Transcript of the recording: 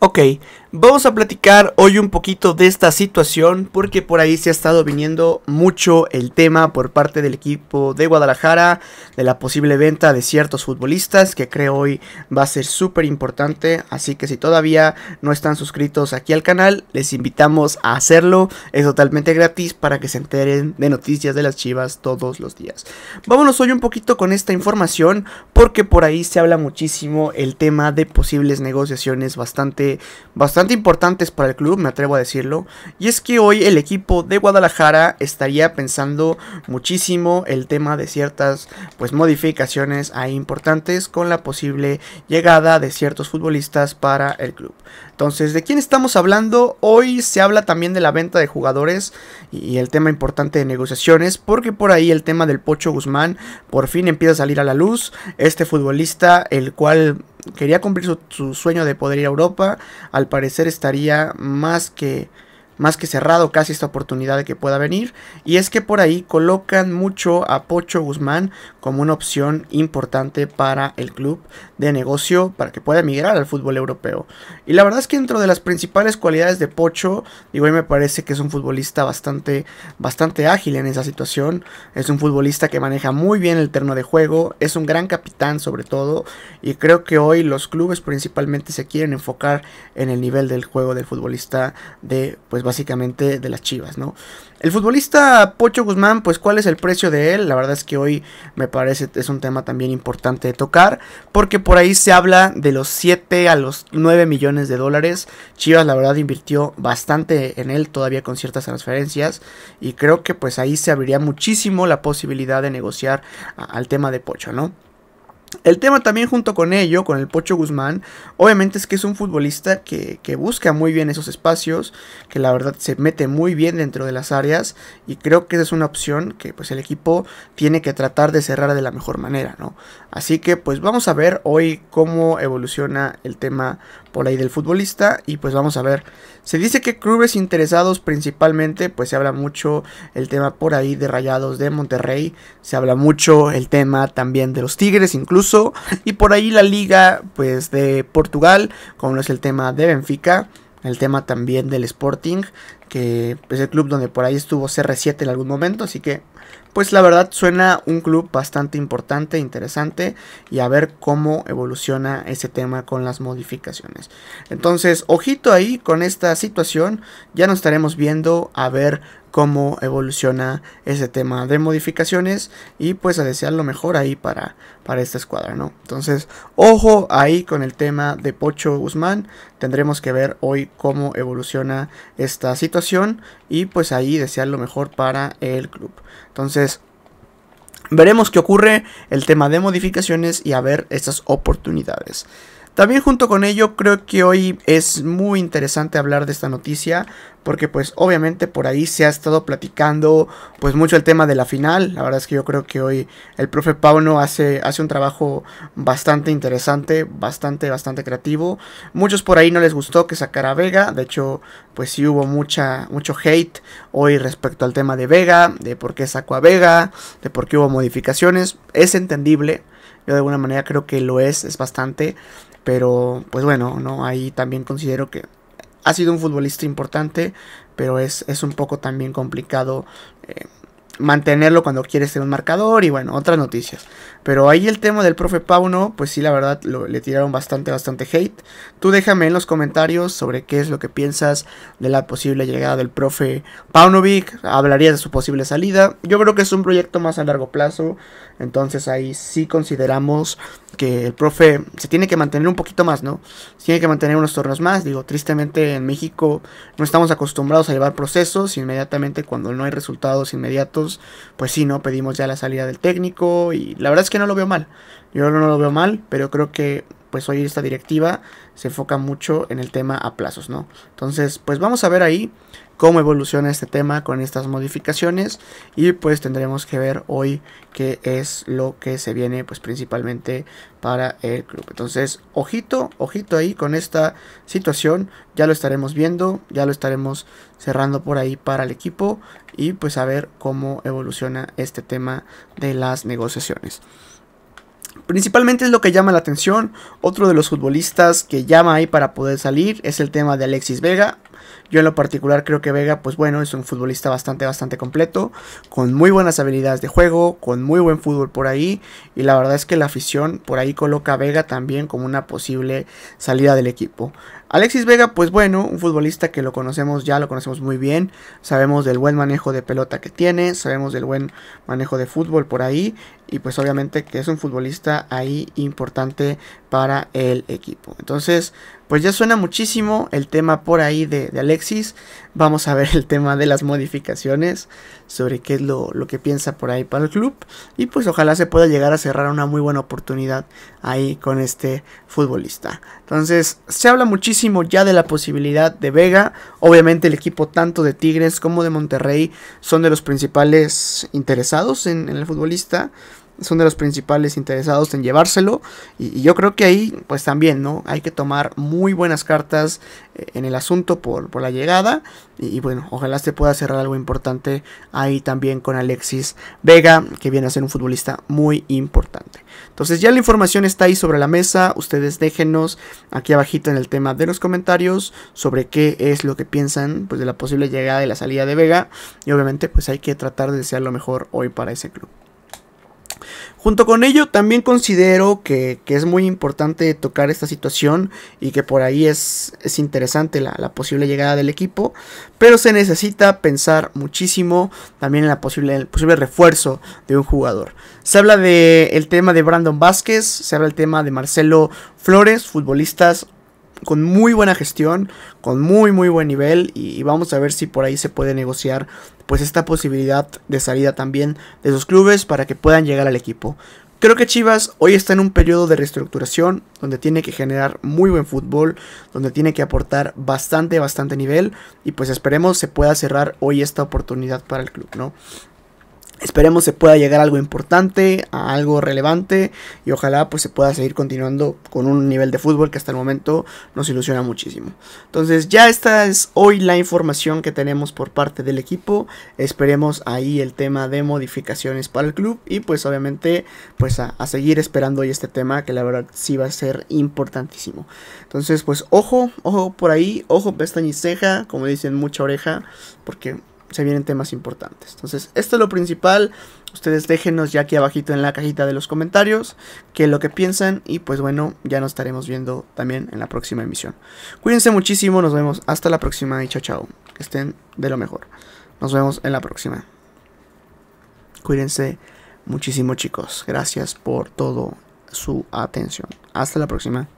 Ok, vamos a platicar hoy un poquito de esta situación porque por ahí se ha estado viniendo mucho el tema por parte del equipo de Guadalajara de la posible venta de ciertos futbolistas que creo hoy va a ser súper importante, así que si todavía no están suscritos aquí al canal les invitamos a hacerlo, es totalmente gratis para que se enteren de noticias de las Chivas todos los días. Vámonos hoy un poquito con esta información porque por ahí se habla muchísimo el tema de posibles negociaciones bastante bastante importantes para el club, me atrevo a decirlo. Y es que hoy el equipo de Guadalajara estaría pensando muchísimo el tema de ciertas pues, modificaciones importantes con la posible llegada de ciertos futbolistas para el club. Entonces, ¿de quién estamos hablando? Hoy se habla también de la venta de jugadores y el tema importante de negociaciones, porque por ahí el tema del Pocho Guzmán por fin empieza a salir a la luz. Este futbolista, el cual quería cumplir su, sueño de poder ir a Europa. Al parecer estaría más que más que cerrado casi esta oportunidad de que pueda venir. Y es que por ahí colocan mucho a Pocho Guzmán como una opción importante para el club de negocio para que pueda migrar al fútbol europeo. Y la verdad es que dentro de las principales cualidades de Pocho, digo, me parece que es un futbolista bastante, bastante ágil en esa situación. Es un futbolista que maneja muy bien el terno de juego, es un gran capitán sobre todo. Y creo que hoy los clubes principalmente se quieren enfocar en el nivel del juego del futbolista de pues básicamente de las Chivas, ¿no? El futbolista Pocho Guzmán, pues cuál es el precio de él, la verdad es que hoy me parece es un tema también importante de tocar, porque por ahí se habla de los 7 a los 9 millones de dólares, Chivas la verdad invirtió bastante en él todavía con ciertas transferencias y creo que pues ahí se abriría muchísimo la posibilidad de negociar al tema de Pocho, ¿no? El tema también junto con ello, con el Pocho Guzmán, obviamente es que es un futbolista que, busca muy bien esos espacios, que la verdad se mete muy bien dentro de las áreas y creo que esa es una opción que pues el equipo tiene que tratar de cerrar de la mejor manera, ¿no? Así que pues vamos a ver hoy cómo evoluciona el tema por ahí del futbolista y pues vamos a ver. Se dice que clubes interesados principalmente, pues se habla mucho el tema por ahí de Rayados de Monterrey, se habla mucho el tema también de los Tigres incluso y por ahí la liga pues de Portugal, como es el tema de Benfica, el tema también del Sporting, que es pues, el club donde por ahí estuvo CR7 en algún momento, así que pues la verdad suena un club bastante importante, interesante y a ver cómo evoluciona ese tema con las modificaciones. Entonces, ojito ahí con esta situación, ya nos estaremos viendo a ver cómo evoluciona ese tema de modificaciones y pues a desear lo mejor ahí para, para esta escuadra, ¿no? Entonces, ojo ahí con el tema de Pocho Guzmán, tendremos que ver hoy cómo evoluciona esta situación y pues ahí desear lo mejor para el club. Entonces, veremos qué ocurre el tema de modificaciones y a ver estas oportunidades. También junto con ello creo que hoy es muy interesante hablar de esta noticia porque pues obviamente por ahí se ha estado platicando pues mucho el tema de la final. La verdad es que yo creo que hoy el profe Pauno hace, hace un trabajo bastante interesante, bastante, bastante creativo. Muchos por ahí no les gustó que sacara a Vega, de hecho pues sí hubo mucha, mucho hate hoy respecto al tema de Vega, de por qué sacó a Vega, de por qué hubo modificaciones. Es entendible, yo de alguna manera creo que lo es, es bastante. Pero pues bueno, no ahí también considero que ha sido un futbolista importante, pero es, es un poco también complicado eh, mantenerlo cuando quieres ser un marcador y bueno, otras noticias. Pero ahí el tema del profe Pauno, pues sí, la verdad le tiraron bastante, bastante hate. Tú déjame en los comentarios sobre qué es lo que piensas de la posible llegada del profe Paunovic. Hablaría de su posible salida. Yo creo que es un proyecto más a largo plazo. Entonces ahí sí consideramos que el profe se tiene que mantener un poquito más, ¿no? Se tiene que mantener unos tornos más. Digo, tristemente en México no estamos acostumbrados a llevar procesos inmediatamente cuando no hay resultados inmediatos pues sí, ¿no? Pedimos ya la salida del técnico y la verdad es que no lo veo mal. Yo no lo veo mal, pero creo que pues hoy esta directiva se enfoca mucho en el tema a plazos, ¿no? Entonces, pues vamos a ver ahí cómo evoluciona este tema con estas modificaciones y pues tendremos que ver hoy qué es lo que se viene pues principalmente para el club. Entonces, ojito, ojito ahí con esta situación, ya lo estaremos viendo, ya lo estaremos cerrando por ahí para el equipo y pues a ver cómo evoluciona este tema de las negociaciones. Principalmente es lo que llama la atención. Otro de los futbolistas que llama ahí para poder salir es el tema de Alexis Vega. Yo en lo particular creo que Vega, pues bueno, es un futbolista bastante, bastante completo, con muy buenas habilidades de juego, con muy buen fútbol por ahí, y la verdad es que la afición por ahí coloca a Vega también como una posible salida del equipo. Alexis Vega, pues bueno, un futbolista que lo conocemos ya, lo conocemos muy bien, sabemos del buen manejo de pelota que tiene, sabemos del buen manejo de fútbol por ahí y pues obviamente que es un futbolista ahí importante para el equipo. Entonces, pues ya suena muchísimo el tema por ahí de, Alexis. Vamos a ver el tema de las modificaciones, sobre qué es lo, que piensa por ahí para el club. Y pues ojalá se pueda llegar a cerrar una muy buena oportunidad ahí con este futbolista. Entonces, se habla muchísimo ya de la posibilidad de Vega. Obviamente el equipo tanto de Tigres como de Monterrey son de los principales interesados en el futbolista son de los principales interesados en llevárselo. Y, yo creo que ahí, pues también, ¿no? Hay que tomar muy buenas cartas eh, en el asunto por, la llegada. Y, bueno, ojalá se pueda cerrar algo importante ahí también con Alexis Vega, que viene a ser un futbolista muy importante. Entonces ya la información está ahí sobre la mesa. Ustedes déjenos aquí abajito en el tema de los comentarios sobre qué es lo que piensan pues, de la posible llegada y la salida de Vega. Y obviamente pues hay que tratar de desear lo mejor hoy para ese club. Junto con ello, también considero que, es muy importante tocar esta situación y que por ahí es, es interesante la, posible llegada del equipo, pero se necesita pensar muchísimo también en, la posible, el posible refuerzo de un jugador. Se habla del el tema de Brandon Vázquez, se habla del tema de Marcelo Flores, futbolistas con muy buena gestión, con muy muy buen nivel y, vamos a ver si por ahí se puede negociar pues esta posibilidad de salida también de esos clubes para que puedan llegar al equipo. Creo que Chivas hoy está en un periodo de reestructuración donde tiene que generar muy buen fútbol, donde tiene que aportar bastante, bastante nivel y pues esperemos se pueda cerrar hoy esta oportunidad para el club, ¿no? Esperemos se pueda llegar a algo importante, a algo relevante y ojalá pues se pueda seguir continuando con un nivel de fútbol que hasta el momento nos ilusiona muchísimo. Entonces ya esta es hoy la información que tenemos por parte del equipo. Esperemos ahí el tema de modificaciones para el club y pues obviamente pues a, seguir esperando hoy este tema que la verdad sí va a ser importantísimo. Entonces pues ojo, ojo por ahí, ojo pestaña y ceja, como dicen mucha oreja porque se vienen temas importantes. Entonces, esto es lo principal. Ustedes déjenos ya aquí abajito en la cajita de los comentarios qué lo que piensan y pues bueno, ya nos estaremos viendo también en la próxima emisión. Cuídense muchísimo, nos vemos hasta la próxima y chao chao. Que estén de lo mejor. Nos vemos en la próxima. Cuídense muchísimo chicos. Gracias por todo su atención. Hasta la próxima.